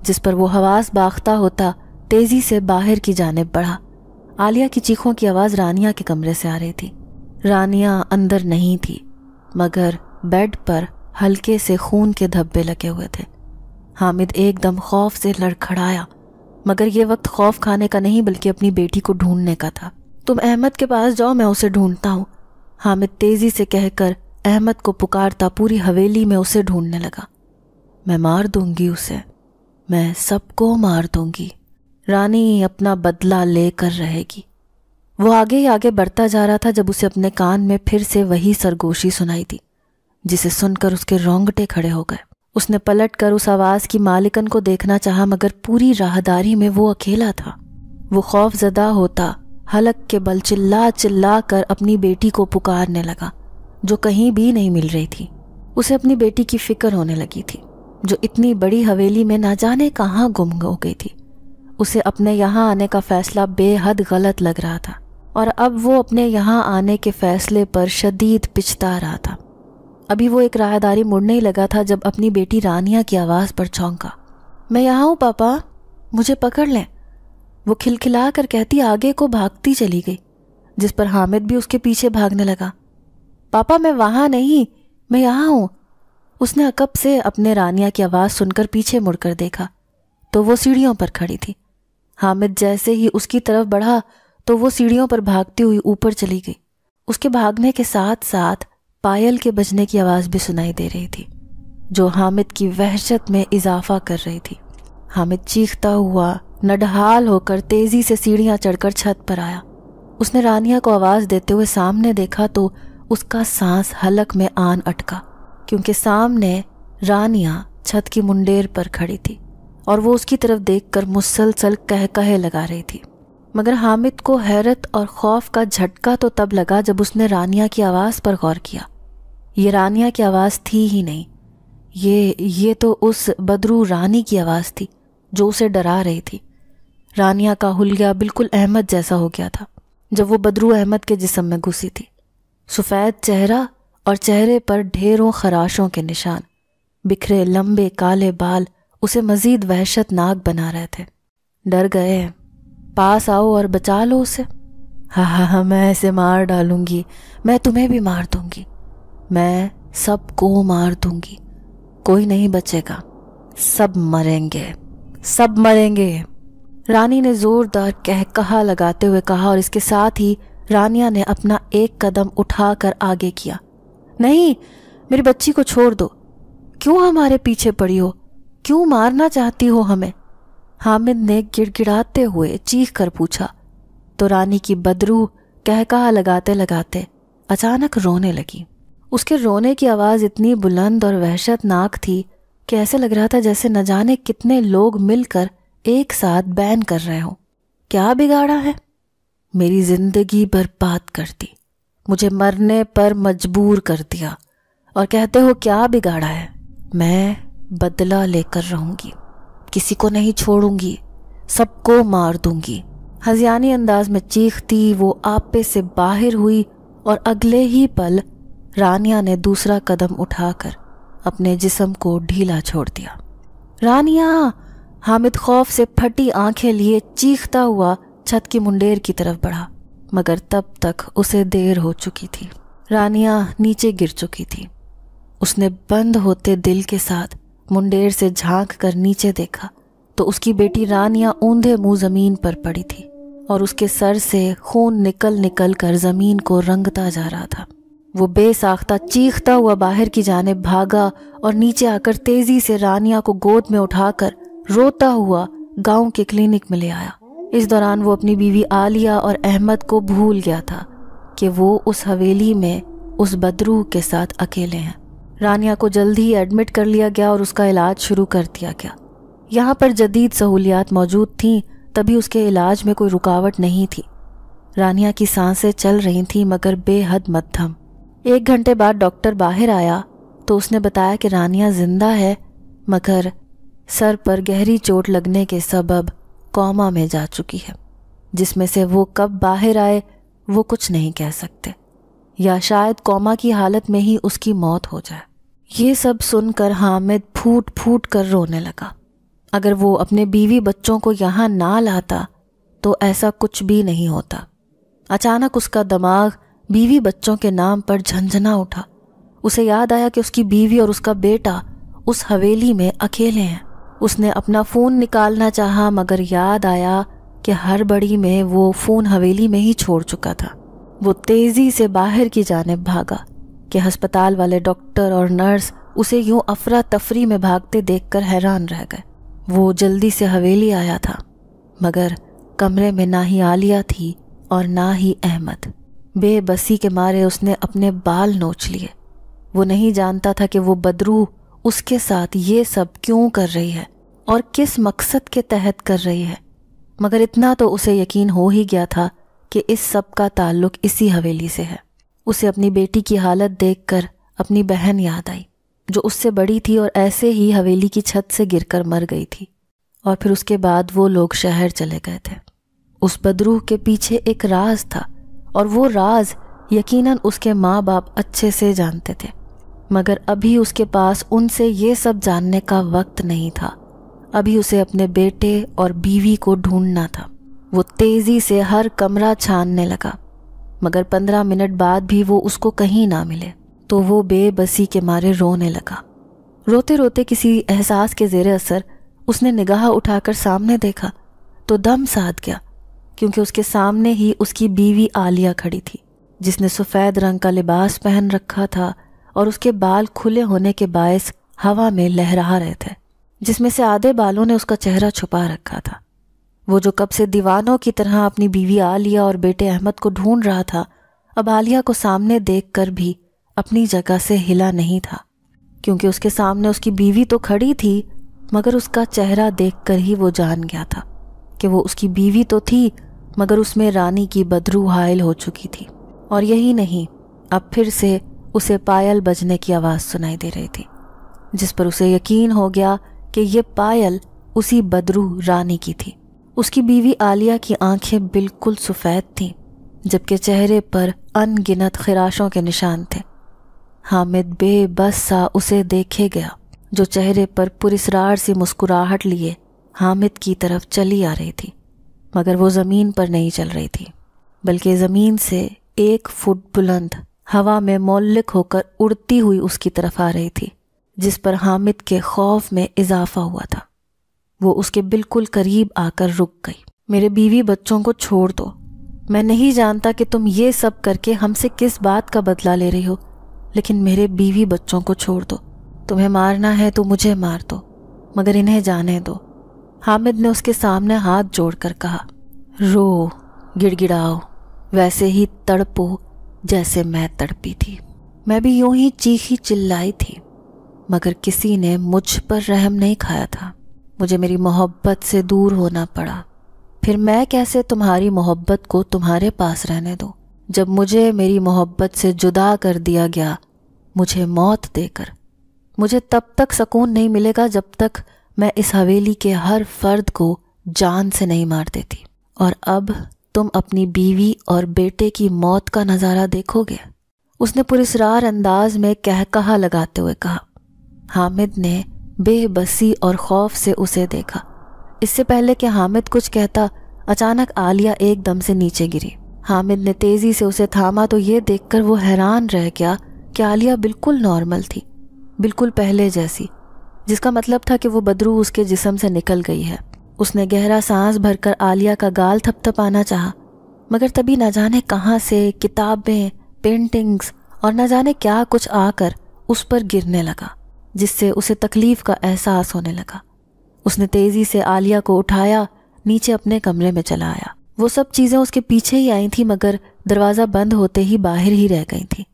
जिस पर वो हवास बाखता होता तेजी से बाहर की जानब बढ़ा आलिया की चीखों की आवाज़ रानिया के कमरे से आ रही थी रानिया अंदर नहीं थी मगर बेड पर हल्के से खून के धब्बे लगे हुए थे हामिद एकदम खौफ से लड़खड़ाया मगर ये वक्त खौफ खाने का नहीं बल्कि अपनी बेटी को ढूंढने का था तुम अहमद के पास जाओ मैं उसे ढूंढता हूँ हामिद तेजी से कहकर अहमद को पुकारता पूरी हवेली में उसे ढूंढने लगा मैं मार दूंगी उसे मैं सबको मार दूंगी रानी अपना बदला लेकर रहेगी वो आगे ही आगे बढ़ता जा रहा था जब उसे अपने कान में फिर से वही सरगोशी सुनाई दी जिसे सुनकर उसके रोंगटे खड़े हो गए उसने पलट कर उस आवाज़ की मालिकन को देखना चाहा मगर पूरी राहदारी में वो अकेला था वो खौफ जदा होता हलक के बल चिल्ला चिल्ला कर अपनी बेटी को पुकारने लगा जो कहीं भी नहीं मिल रही थी उसे अपनी बेटी की फिक्र होने लगी थी जो इतनी बड़ी हवेली में ना जाने कहाँ गुम हो गई थी उसे अपने यहाँ आने का फैसला बेहद गलत लग रहा था और अब वो अपने यहाँ आने के फैसले पर शदीद पिछता रहा था अभी वो एक राहदारी मुड़ने ही लगा था जब अपनी बेटी रानिया की आवाज़ पर चौंका मैं यहाँ हूँ पापा मुझे पकड़ लें वो खिलखिला कर कहती आगे को भागती चली गई जिस पर हामिद भी उसके पीछे भागने लगा पापा मैं वहां नहीं मैं यहां हूं उसने अकब से अपने रानिया की आवाज़ सुनकर पीछे मुड़कर देखा तो वो सीढ़ियों पर खड़ी थी हामिद जैसे ही उसकी तरफ बढ़ा तो वो सीढ़ियों पर भागती हुई ऊपर चली गई उसके भागने के साथ साथ पायल के बजने की आवाज़ भी सुनाई दे रही थी जो हामिद की वहशत में इजाफा कर रही थी हामिद चीखता हुआ नडहाल होकर तेज़ी से सीढ़ियां चढ़कर छत पर आया उसने रानिया को आवाज़ देते हुए सामने देखा तो उसका सांस हलक में आन अटका क्योंकि सामने रानिया छत की मुंडेर पर खड़ी थी और वो उसकी तरफ देखकर मुसलसल कह कहे लगा रही थी मगर हामिद को हैरत और खौफ का झटका तो तब लगा जब उसने रानिया की आवाज़ पर गौर किया ये रानिया की आवाज़ थी ही नहीं ये ये तो उस बदरू रानी की आवाज़ थी जो उसे डरा रही थी रानिया का हुलिया बिल्कुल अहमद जैसा हो गया था जब वो बदरू अहमद के जिसम में घुसी थी सफ़ेद चेहरा और चेहरे पर ढेरों खराशों के निशान बिखरे लंबे काले बाल उसे मज़ीद वहशतनाक बना रहे थे डर गए हैं पास आओ और बचा लो उसे हाँ हाँ हाँ मैं इसे मार डालूंगी मैं तुम्हें भी मार दूंगी मैं सबको मार दूंगी कोई नहीं बचेगा सब मरेंगे सब मरेंगे रानी ने जोरदार कह कहा लगाते हुए कहा और इसके साथ ही रानिया ने अपना एक कदम उठाकर आगे किया नहीं मेरी बच्ची को छोड़ दो क्यों हमारे पीछे पड़ी हो क्यों मारना चाहती हो हमें हामिद ने गिड़गिड़ाते हुए चीख कर पूछा तो रानी की बदरू कहकहा लगाते लगाते अचानक रोने लगी उसके रोने की आवाज़ इतनी बुलंद और वहशतनाक थी कि ऐसे लग रहा था जैसे न जाने कितने लोग मिलकर एक साथ बैन कर रहे हो क्या बिगाड़ा है मेरी ज़िंदगी बर्बाद कर दी मुझे मरने पर मजबूर कर दिया और कहते हो क्या बिगाड़ा है मैं बदला लेकर रहूंगी किसी को नहीं छोड़ूंगी सबको मार दूंगी हजियानी अंदाज में चीखती वो आपे से बाहर हुई और अगले ही पल रानिया ने दूसरा कदम उठाकर अपने जिसम को ढीला छोड़ दिया रानिया हामिद खौफ से फटी आंखें लिए चीखता हुआ छत की मुंडेर की तरफ बढ़ा मगर तब तक उसे देर हो चुकी थी रानिया नीचे गिर चुकी थी उसने बंद होते दिल के साथ मुंडेर से झांक कर नीचे देखा तो उसकी बेटी रानिया ऊंधे मुंह जमीन पर पड़ी थी और उसके सर से खून निकल निकल कर जमीन को रंगता जा रहा था वो बेसाख्ता चीखता हुआ बाहर की जाने भागा और नीचे आकर तेजी से रानिया को गोद में उठाकर रोता हुआ गांव के क्लिनिक में ले आया इस दौरान वो अपनी बीवी आलिया और अहमद को भूल गया था कि वो उस हवेली में उस बदरू के साथ अकेले हैं रानिया को जल्द ही एडमिट कर लिया गया और उसका इलाज शुरू कर दिया गया यहाँ पर जदीद सहूलियात मौजूद थीं तभी उसके इलाज में कोई रुकावट नहीं थी रानिया की सांसें चल रही थीं मगर बेहद मध्यम एक घंटे बाद डॉक्टर बाहर आया तो उसने बताया कि रानिया जिंदा है मगर सर पर गहरी चोट लगने के सबब कौमा में जा चुकी है जिसमें से वो कब बाहर आए वो कुछ नहीं कह सकते या शायद कौमा की हालत में ही उसकी मौत हो जाए ये सब सुनकर हामिद फूट फूट कर रोने लगा अगर वो अपने बीवी बच्चों को यहाँ ना लाता तो ऐसा कुछ भी नहीं होता अचानक उसका दिमाग बीवी बच्चों के नाम पर झंझना उठा उसे याद आया कि उसकी बीवी और उसका बेटा उस हवेली में अकेले हैं उसने अपना फ़ोन निकालना चाहा मगर याद आया कि हर बड़ी में वो फ़ोन हवेली में ही छोड़ चुका था वो तेज़ी से बाहर की जानब भागा कि हस्पताल वाले डॉक्टर और नर्स उसे यूं अफरा तफरी में भागते देखकर हैरान रह गए वो जल्दी से हवेली आया था मगर कमरे में ना ही आलिया थी और ना ही अहमद बेबसी के मारे उसने अपने बाल नोच लिए वो नहीं जानता था कि वो बदरू उसके साथ ये सब क्यों कर रही है और किस मकसद के तहत कर रही है मगर इतना तो उसे यकीन हो ही गया था कि इस सब का ताल्लुक इसी हवेली से है उसे अपनी बेटी की हालत देखकर अपनी बहन याद आई जो उससे बड़ी थी और ऐसे ही हवेली की छत से गिरकर मर गई थी और फिर उसके बाद वो लोग शहर चले गए थे उस बदरूह के पीछे एक राज था और वो राज यकीनन उसके माँ बाप अच्छे से जानते थे मगर अभी उसके पास उनसे ये सब जानने का वक्त नहीं था अभी उसे अपने बेटे और बीवी को ढूंढना था वो तेजी से हर कमरा छानने लगा मगर पंद्रह मिनट बाद भी वो उसको कहीं ना मिले तो वो बेबसी के मारे रोने लगा रोते रोते किसी एहसास के जेर असर उसने निगाह उठाकर सामने देखा तो दम साध गया क्योंकि उसके सामने ही उसकी बीवी आलिया खड़ी थी जिसने सफ़ेद रंग का लिबास पहन रखा था और उसके बाल खुले होने के बायस हवा में लहरा रहे थे जिसमें से आधे बालों ने उसका चेहरा छुपा रखा था वो जो कब से दीवानों की तरह अपनी बीवी आलिया और बेटे अहमद को ढूंढ रहा था अब आलिया को सामने देखकर भी अपनी जगह से हिला नहीं था क्योंकि उसके सामने उसकी बीवी तो खड़ी थी मगर उसका चेहरा देखकर ही वो जान गया था कि वो उसकी बीवी तो थी मगर उसमें रानी की बदरू हायल हो चुकी थी और यही नहीं अब फिर से उसे पायल बजने की आवाज़ सुनाई दे रही थी जिस पर उसे यकीन हो गया कि ये पायल उसी बदरू रानी की थी उसकी बीवी आलिया की आंखें बिल्कुल सफ़ेद थीं जबकि चेहरे पर अनगिनत खराशों के निशान थे हामिद बेबस सा उसे देखे गया जो चेहरे पर पुरसरार सी मुस्कुराहट लिए हामिद की तरफ चली आ रही थी मगर वो ज़मीन पर नहीं चल रही थी बल्कि ज़मीन से एक फुट बुलंद हवा में मौलिक होकर उड़ती हुई उसकी तरफ आ रही थी जिस पर हामिद के खौफ में इजाफा हुआ था वो उसके बिल्कुल करीब आकर रुक गई मेरे बीवी बच्चों को छोड़ दो मैं नहीं जानता कि तुम ये सब करके हमसे किस बात का बदला ले रही हो लेकिन मेरे बीवी बच्चों को छोड़ दो तुम्हें मारना है तो मुझे मार दो मगर इन्हें जाने दो हामिद ने उसके सामने हाथ जोड़कर कहा रो गिड़गिड़ाओ वैसे ही तड़पो जैसे मैं तड़पी थी मैं भी यूं ही चीखी चिल्लाई थी मगर किसी ने मुझ पर रहम नहीं खाया था मुझे मेरी मोहब्बत से दूर होना पड़ा फिर मैं कैसे तुम्हारी मोहब्बत को तुम्हारे पास रहने दो जब मुझे मेरी मोहब्बत से जुदा कर दिया गया मुझे मौत देकर मुझे तब तक सकून नहीं मिलेगा जब तक मैं इस हवेली के हर फर्द को जान से नहीं मार देती और अब तुम अपनी बीवी और बेटे की मौत का नज़ारा देखोगे उसने पुरस्रार अंदाज में कह कहा लगाते हुए कहा हामिद ने बेबसी और खौफ से उसे देखा इससे पहले कि हामिद कुछ कहता अचानक आलिया एकदम से नीचे गिरी हामिद ने तेजी से उसे थामा तो ये देखकर वो हैरान रह गया कि आलिया बिल्कुल नॉर्मल थी बिल्कुल पहले जैसी जिसका मतलब था कि वो बदरू उसके जिसम से निकल गई है उसने गहरा सांस भरकर आलिया का गाल थपथपाना चाहा मगर तभी न जाने कहाँ से किताबें पेंटिंग्स और न जाने क्या कुछ आकर उस पर गिरने लगा जिससे उसे तकलीफ का एहसास होने लगा उसने तेजी से आलिया को उठाया नीचे अपने कमरे में चला आया वो सब चीज़ें उसके पीछे ही आई थी मगर दरवाज़ा बंद होते ही बाहर ही रह गई थी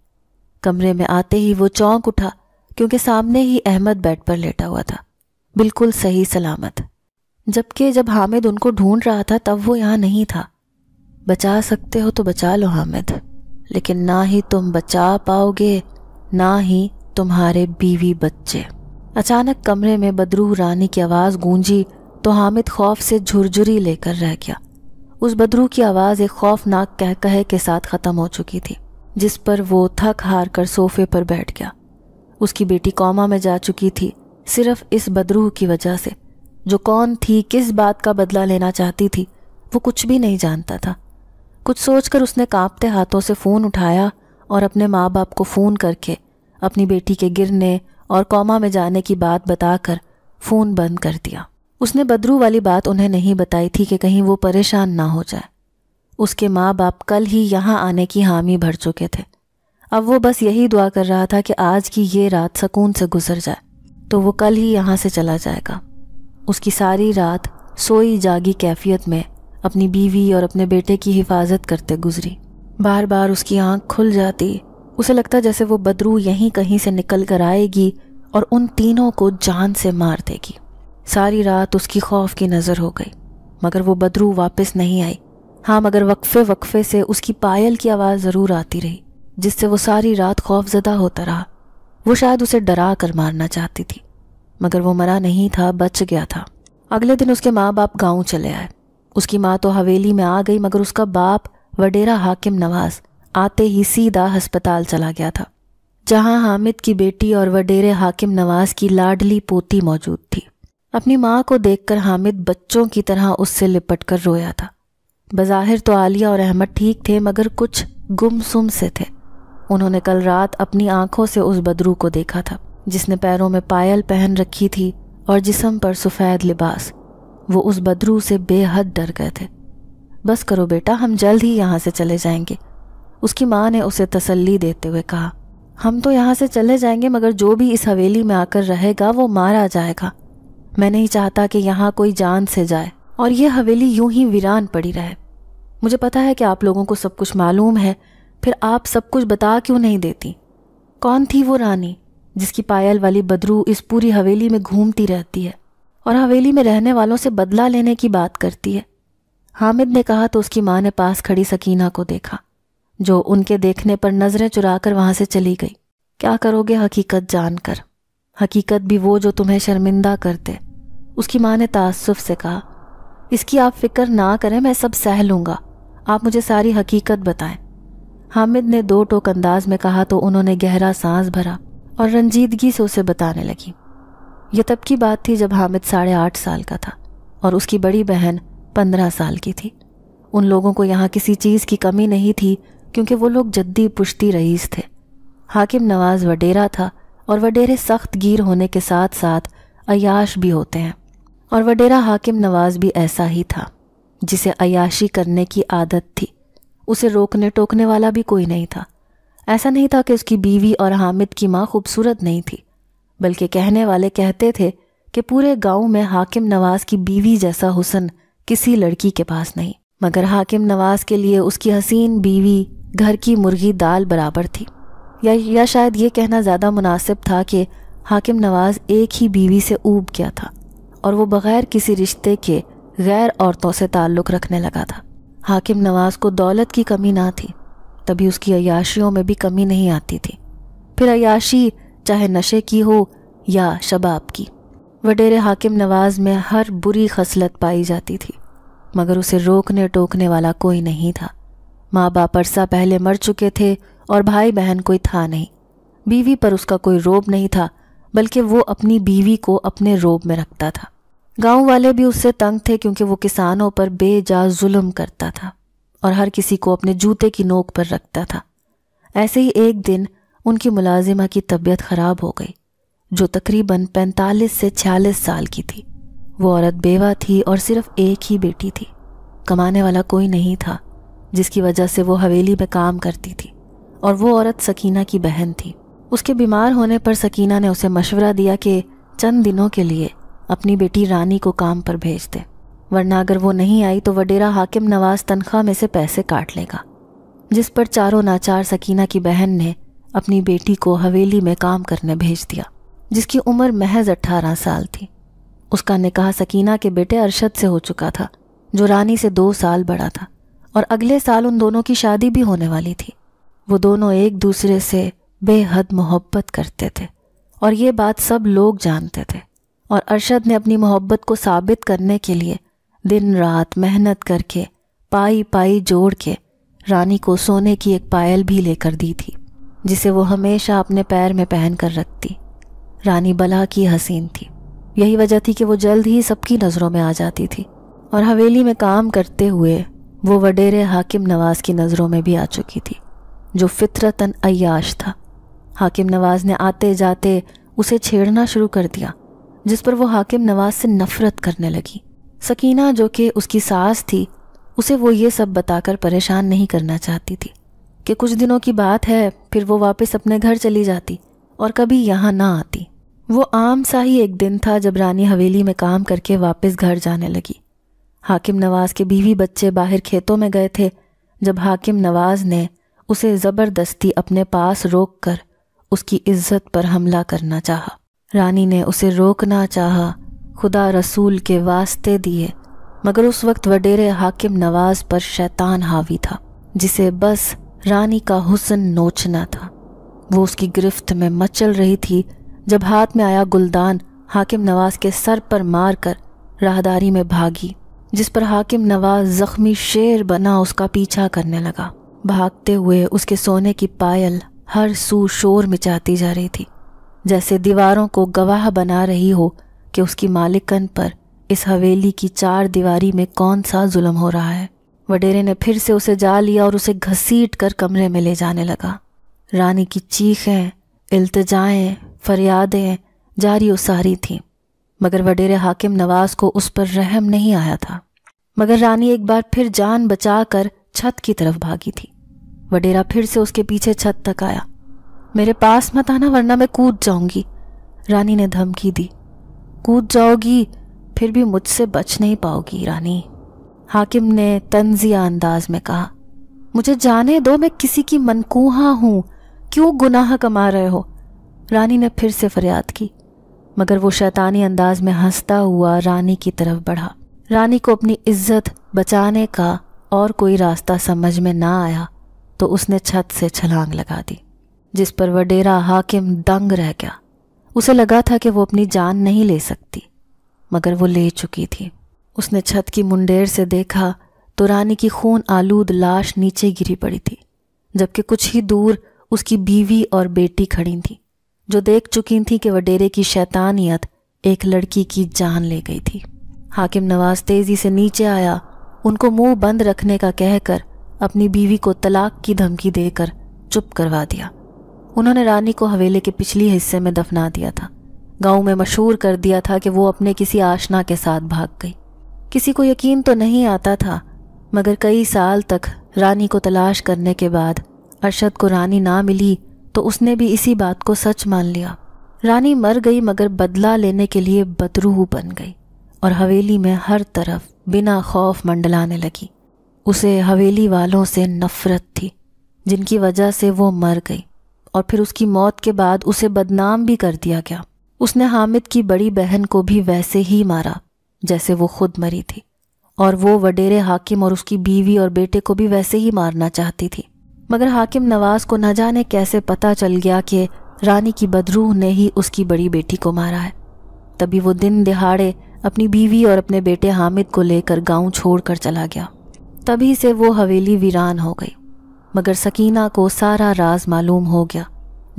कमरे में आते ही वो चौंक उठा क्योंकि सामने ही अहमद बेड पर लेटा हुआ था बिल्कुल सही सलामत जबकि जब हामिद उनको ढूंढ रहा था तब वो यहाँ नहीं था बचा सकते हो तो बचा लो हामिद लेकिन ना ही तुम बचा पाओगे ना ही तुम्हारे बीवी बच्चे अचानक कमरे में बदरू रानी की आवाज़ गूंजी तो हामिद खौफ से झुरझुरी लेकर रह गया उस बदरू की आवाज़ एक खौफनाक कह कहे के साथ ख़त्म हो चुकी थी जिस पर वो थक हार कर सोफे पर बैठ गया उसकी बेटी कौमा में जा चुकी थी सिर्फ इस बदरूह की वजह से जो कौन थी किस बात का बदला लेना चाहती थी वो कुछ भी नहीं जानता था कुछ सोचकर उसने कांपते हाथों से फ़ोन उठाया और अपने माँ बाप को फ़ोन करके अपनी बेटी के गिरने और कौमा में जाने की बात बताकर फ़ोन बंद कर दिया उसने बदरू वाली बात उन्हें नहीं बताई थी कि कहीं वो परेशान ना हो जाए उसके माँ बाप कल ही यहाँ आने की हामी भर चुके थे अब वो बस यही दुआ कर रहा था कि आज की ये रात सकून से गुजर जाए तो वो कल ही यहाँ से चला जाएगा उसकी सारी रात सोई जागी कैफियत में अपनी बीवी और अपने बेटे की हिफाजत करते गुजरी बार बार उसकी आंख खुल जाती उसे लगता जैसे वो बदरू यहीं कहीं से निकल कर आएगी और उन तीनों को जान से मार देगी सारी रात उसकी खौफ की नज़र हो गई मगर वो बदरू वापस नहीं आई हाँ मगर वक्फे वक्फे से उसकी पायल की आवाज़ ज़रूर आती रही जिससे वो सारी रात खौफजदा होता रहा वो शायद उसे डरा कर मारना चाहती थी मगर वो मरा नहीं था बच गया था अगले दिन उसके माँ बाप गांव चले आए उसकी माँ तो हवेली में आ गई मगर उसका बाप वडेरा हाकिम नवाज आते ही सीधा अस्पताल चला गया था जहां हामिद की बेटी और वडेरे हाकिम नवाज की लाडली पोती मौजूद थी अपनी माँ को देखकर हामिद बच्चों की तरह उससे लिपट कर रोया था बज़ाहिर तो आलिया और अहमद ठीक थे मगर कुछ गुमसुम से थे उन्होंने कल रात अपनी आंखों से उस बदरू को देखा था जिसने पैरों में पायल पहन रखी थी और जिसम पर सफ़ेद लिबास वो उस बदरू से बेहद डर गए थे बस करो बेटा हम जल्द ही यहाँ से चले जाएंगे उसकी माँ ने उसे तसल्ली देते हुए कहा हम तो यहाँ से चले जाएंगे मगर जो भी इस हवेली में आकर रहेगा वो मारा जाएगा मैं नहीं चाहता कि यहाँ कोई जान से जाए और ये हवेली यूं ही वीरान पड़ी रहे मुझे पता है कि आप लोगों को सब कुछ मालूम है फिर आप सब कुछ बता क्यों नहीं देती कौन थी वो रानी जिसकी पायल वाली बदरू इस पूरी हवेली में घूमती रहती है और हवेली में रहने वालों से बदला लेने की बात करती है हामिद ने कहा तो उसकी माँ ने पास खड़ी सकीना को देखा जो उनके देखने पर नज़रें चुरा कर वहां से चली गई क्या करोगे हकीकत जानकर हकीकत भी वो जो तुम्हें शर्मिंदा करते उसकी माँ ने तासुफ से कहा इसकी आप फिक्र ना करें मैं सब सह लूंगा आप मुझे सारी हकीकत बताएं हामिद ने दो टोक अंदाज में कहा तो उन्होंने गहरा सांस भरा और रंजीदगी से उसे बताने लगी यह तब की बात थी जब हामिद साढ़े आठ साल का था और उसकी बड़ी बहन पंद्रह साल की थी उन लोगों को यहाँ किसी चीज़ की कमी नहीं थी क्योंकि वो लोग जद्दी पुश्ती रईस थे हाकिम नवाज वडेरा था और वडेरे सख्त गिर होने के साथ साथ अयाश भी होते हैं और वडेरा हाकिम नवाज भी ऐसा ही था जिसे अयाशी करने की आदत थी उसे रोकने टोकने वाला भी कोई नहीं था ऐसा नहीं था कि उसकी बीवी और हामिद की माँ खूबसूरत नहीं थी बल्कि कहने वाले कहते थे कि पूरे गांव में हाकिम नवाज की बीवी जैसा हुसन किसी लड़की के पास नहीं मगर हाकिम नवाज के लिए उसकी हसीन बीवी घर की मुर्गी दाल बराबर थी या या शायद ये कहना ज़्यादा मुनासिब था कि हाकिम नवाज एक ही बीवी से ऊब गया था और वो बग़ैर किसी रिश्ते के गैर औरतों से ताल्लुक़ रखने लगा था हाकिम नवाज को दौलत की कमी ना थी तभी उसकी अयाशियों में भी कमी नहीं आती थी फिर अयाशी चाहे नशे की हो या शबाब की वडेरे हाकिम नवाज में हर बुरी खसलत पाई जाती थी मगर उसे रोकने टोकने वाला कोई नहीं था माँ बाप अरसा पहले मर चुके थे और भाई बहन कोई था नहीं बीवी पर उसका कोई रोब नहीं था बल्कि वो अपनी बीवी को अपने रोब में रखता था गांव वाले भी उससे तंग थे क्योंकि वो किसानों पर बेजा जुल्म करता था और हर किसी को अपने जूते की नोक पर रखता था ऐसे ही एक दिन उनकी मुलाजिमा की तबीयत खराब हो गई जो तकरीबन 45 से 46 साल की थी वो औरत बेवा थी और सिर्फ एक ही बेटी थी कमाने वाला कोई नहीं था जिसकी वजह से वो हवेली में काम करती थी और वो औरत सकीना की बहन थी उसके बीमार होने पर सकीना ने उसे मशवरा दिया कि चंद दिनों के लिए अपनी बेटी रानी को काम पर भेज दे वरना अगर वो नहीं आई तो वडेरा हाकिम नवाज तनख्वाह में से पैसे काट लेगा जिस पर चारों नाचार सकीना की बहन ने अपनी बेटी को हवेली में काम करने भेज दिया जिसकी उम्र महज अट्ठारह साल थी उसका निकाह सकीना के बेटे अरशद से हो चुका था जो रानी से दो साल बड़ा था और अगले साल उन दोनों की शादी भी होने वाली थी वो दोनों एक दूसरे से बेहद मोहब्बत करते थे और ये बात सब लोग जानते थे और अरशद ने अपनी मोहब्बत को साबित करने के लिए दिन रात मेहनत करके पाई पाई जोड़ के रानी को सोने की एक पायल भी लेकर दी थी जिसे वो हमेशा अपने पैर में पहन कर रखती रानी बला की हसीन थी यही वजह थी कि वो जल्द ही सबकी नज़रों में आ जाती थी और हवेली में काम करते हुए वो वडेरे हाकिम नवाज की नज़रों में भी आ चुकी थी जो फितरतन अयाश था हाकिम नवाज ने आते जाते उसे छेड़ना शुरू कर दिया जिस पर वो हाकिम नवाज से नफरत करने लगी सकीना जो कि उसकी सास थी उसे वो ये सब बताकर परेशान नहीं करना चाहती थी कि कुछ दिनों की बात है फिर वो वापस अपने घर चली जाती और कभी यहाँ ना आती वो आम सा ही एक दिन था जब रानी हवेली में काम करके वापस घर जाने लगी हाकिम नवाज के बीवी बच्चे बाहर खेतों में गए थे जब हाकिम नवाज ने उसे ज़बरदस्ती अपने पास रोक कर उसकी इज्जत पर हमला करना चाहा। रानी ने उसे रोकना चाहा, खुदा रसूल के वास्ते दिए मगर उस वक्त वडेरे हाकिम नवाज पर शैतान हावी था जिसे बस रानी का हुसन नोचना था वो उसकी गिरफ्त में मचल रही थी जब हाथ में आया गुलदान हाकिम नवाज के सर पर मार कर राहदारी में भागी जिस पर हाकिम नवाज जख्मी शेर बना उसका पीछा करने लगा भागते हुए उसके सोने की पायल हर सू शोर मिचाती जा रही थी जैसे दीवारों को गवाह बना रही हो कि उसकी मालिकन पर इस हवेली की चार दीवारी में कौन सा जुल्म हो रहा है वडेरे ने फिर से उसे जा लिया और उसे घसीट कर कमरे में ले जाने लगा रानी की चीखें इल्तजाएं फरियादें जारी उसारी थीं मगर वडेरे हाकिम नवाज को उस पर रहम नहीं आया था मगर रानी एक बार फिर जान बचा कर छत की तरफ भागी थी वडेरा फिर से उसके पीछे छत तक आया मेरे पास मत आना वरना मैं कूद जाऊंगी रानी ने धमकी दी कूद जाओगी फिर भी मुझसे बच नहीं पाओगी रानी हाकिम ने तंजिया अंदाज में कहा मुझे जाने दो मैं किसी की मनकूहा हूं क्यों गुनाह कमा रहे हो रानी ने फिर से फरियाद की मगर वो शैतानी अंदाज में हंसता हुआ रानी की तरफ बढ़ा रानी को अपनी इज्जत बचाने का और कोई रास्ता समझ में ना आया तो उसने छत से छलांग लगा दी जिस पर वडेरा हाकिम दंग रह गया उसे लगा था कि वो अपनी जान नहीं ले सकती मगर वो ले चुकी थी उसने छत की मुंडेर से देखा तो रानी की खून आलूद लाश नीचे गिरी पड़ी थी जबकि कुछ ही दूर उसकी बीवी और बेटी खड़ी थी जो देख चुकी थी कि वडेरे की शैतानियत एक लड़की की जान ले गई थी हाकिम नवाज तेजी से नीचे आया उनको मुंह बंद रखने का कहकर अपनी बीवी को तलाक की धमकी देकर चुप करवा दिया उन्होंने रानी को हवेली के पिछले हिस्से में दफना दिया था गांव में मशहूर कर दिया था कि वो अपने किसी आशना के साथ भाग गई किसी को यकीन तो नहीं आता था मगर कई साल तक रानी को तलाश करने के बाद अरशद को रानी ना मिली तो उसने भी इसी बात को सच मान लिया रानी मर गई मगर बदला लेने के लिए बदरूह बन गई और हवेली में हर तरफ बिना खौफ मंडलाने लगी उसे हवेली वालों से नफरत थी जिनकी वजह से वो मर गई और फिर उसकी मौत के बाद उसे बदनाम भी कर दिया गया उसने हामिद की बड़ी बहन को भी वैसे ही मारा जैसे वो खुद मरी थी और वो वडेरे हाकिम और उसकी बीवी और बेटे को भी वैसे ही मारना चाहती थी मगर हाकिम नवाज को न जाने कैसे पता चल गया कि रानी की बदरूह ने ही उसकी बड़ी बेटी को मारा है तभी वो दिन दिहाड़े अपनी बीवी और अपने बेटे हामिद को लेकर गांव छोड़कर चला गया तभी से वो हवेली वीरान हो गई मगर सकीना को सारा राज मालूम हो गया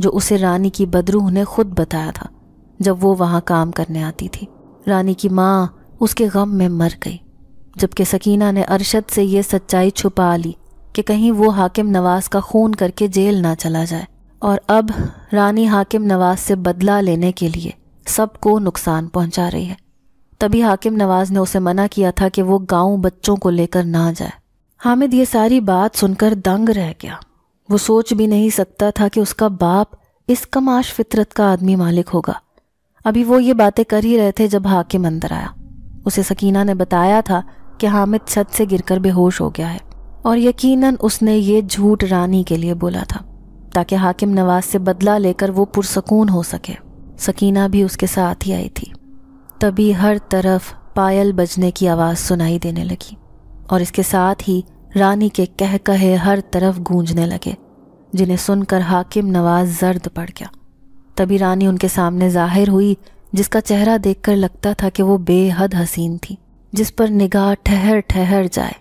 जो उसे रानी की बदरूह ने खुद बताया था जब वो वहाँ काम करने आती थी रानी की माँ उसके गम में मर गई जबकि सकीना ने अरशद से ये सच्चाई छुपा ली कि कहीं वो हाकिम नवाज का खून करके जेल ना चला जाए और अब रानी हाकिम नवाज से बदला लेने के लिए सबको नुकसान पहुंचा रही है तभी हाकिम नवाज ने उसे मना किया था कि वो गांव बच्चों को लेकर ना जाए हामिद ये सारी बात सुनकर दंग रह गया वो सोच भी नहीं सकता था कि उसका बाप इस कमाश फितरत का आदमी मालिक होगा अभी वो ये बातें कर ही रहे थे जब हाकिम अंदर आया उसे सकीना ने बताया था कि हामिद छत से गिरकर बेहोश हो गया है और यकीनन उसने ये झूठ रानी के लिए बोला था ताकि हाकिम नवाज से बदला लेकर वो पुरसकून हो सके सकीना भी उसके साथ ही आई थी तभी हर तरफ पायल बजने की आवाज़ सुनाई देने लगी और इसके साथ ही रानी के कह कहे हर तरफ गूंजने लगे जिन्हें सुनकर हाकिम नवाज जर्द पड़ गया तभी रानी उनके सामने जाहिर हुई जिसका चेहरा देखकर लगता था कि वो बेहद हसीन थी जिस पर निगाह ठहर ठहर जाए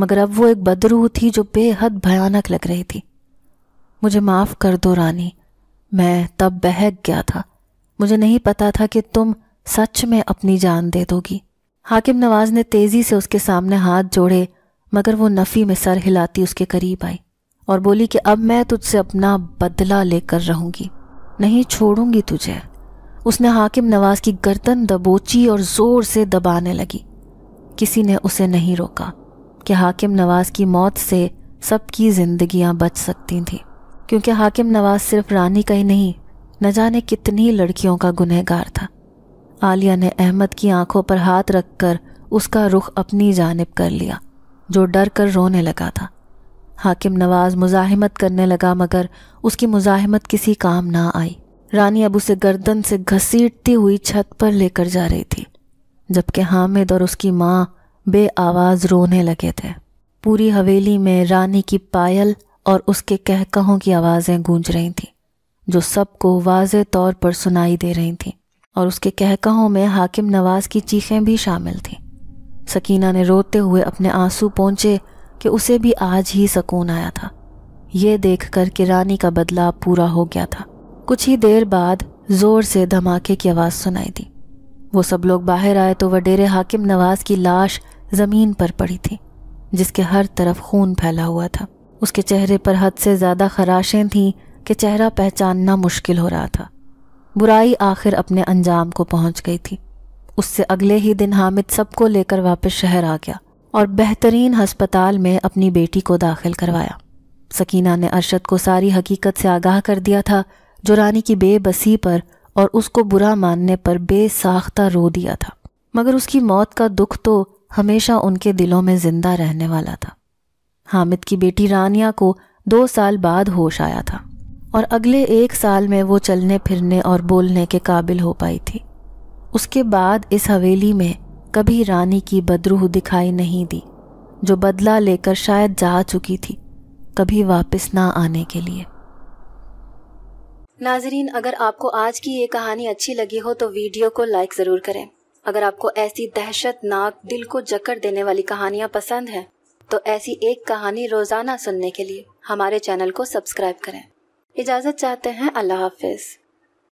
मगर अब वो एक बदरूह थी जो बेहद भयानक लग रही थी मुझे माफ़ कर दो रानी मैं तब बहक गया था मुझे नहीं पता था कि तुम सच में अपनी जान दे दोगी हाकिम नवाज ने तेज़ी से उसके सामने हाथ जोड़े मगर वो नफ़ी में सर हिलाती उसके करीब आई और बोली कि अब मैं तुझसे अपना बदला लेकर रहूंगी नहीं छोड़ूंगी तुझे उसने हाकिम नवाज की गर्दन दबोची और ज़ोर से दबाने लगी किसी ने उसे नहीं रोका कि हाकिम नवाज की मौत से सबकी ज़िंदगियां बच सकती थीं क्योंकि हाकिम नवाज सिर्फ रानी का ही नहीं न जाने कितनी लड़कियों का गुनहगार था आलिया ने अहमद की आंखों पर हाथ रखकर उसका रुख अपनी जानब कर लिया जो डर कर रोने लगा था हाकिम नवाज मुजाहिमत करने लगा मगर उसकी मुजाहिमत किसी काम ना आई रानी अब उसे गर्दन से घसीटती हुई छत पर लेकर जा रही थी जबकि हामिद और उसकी माँ बेआवाज़ रोने लगे थे पूरी हवेली में रानी की पायल और उसके कहकहों की आवाज़ें गूंज रही थीं जो सबको वाज तौर पर सुनाई दे रही थीं और उसके कहकहों में हाकिम नवाज की चीखें भी शामिल थीं सकीना ने रोते हुए अपने आंसू पहुँचे कि उसे भी आज ही सकून आया था ये देख कर कि रानी का बदलाव पूरा हो गया था कुछ ही देर बाद ज़ोर से धमाके की आवाज़ सुनाई दी वो सब लोग बाहर आए तो वडेरे हाकिम नवाज की लाश ज़मीन पर पड़ी थी जिसके हर तरफ खून फैला हुआ था उसके चेहरे पर हद से ज़्यादा खराशें थीं कि चेहरा पहचानना मुश्किल हो रहा था बुराई आखिर अपने अंजाम को पहुंच गई थी उससे अगले ही दिन हामिद सबको लेकर वापस शहर आ गया और बेहतरीन हस्पताल में अपनी बेटी को दाखिल करवाया सकीना ने अरशद को सारी हकीकत से आगाह कर दिया था जो रानी की बेबसी पर और उसको बुरा मानने पर बेसाख्ता रो दिया था मगर उसकी मौत का दुख तो हमेशा उनके दिलों में जिंदा रहने वाला था हामिद की बेटी रानिया को दो साल बाद होश आया था और अगले एक साल में वो चलने फिरने और बोलने के काबिल हो पाई थी उसके बाद इस हवेली में कभी रानी की बदरूह दिखाई नहीं दी जो बदला लेकर शायद जा चुकी थी कभी वापस ना आने के लिए नाजरीन अगर आपको आज की ये कहानी अच्छी लगी हो तो वीडियो को लाइक ज़रूर करें अगर आपको ऐसी दहशतनाक दिल को जकड़ देने वाली कहानियाँ पसंद है तो ऐसी एक कहानी रोज़ाना सुनने के लिए हमारे चैनल को सब्सक्राइब करें इजाज़त चाहते हैं अल्लाह हाफिज़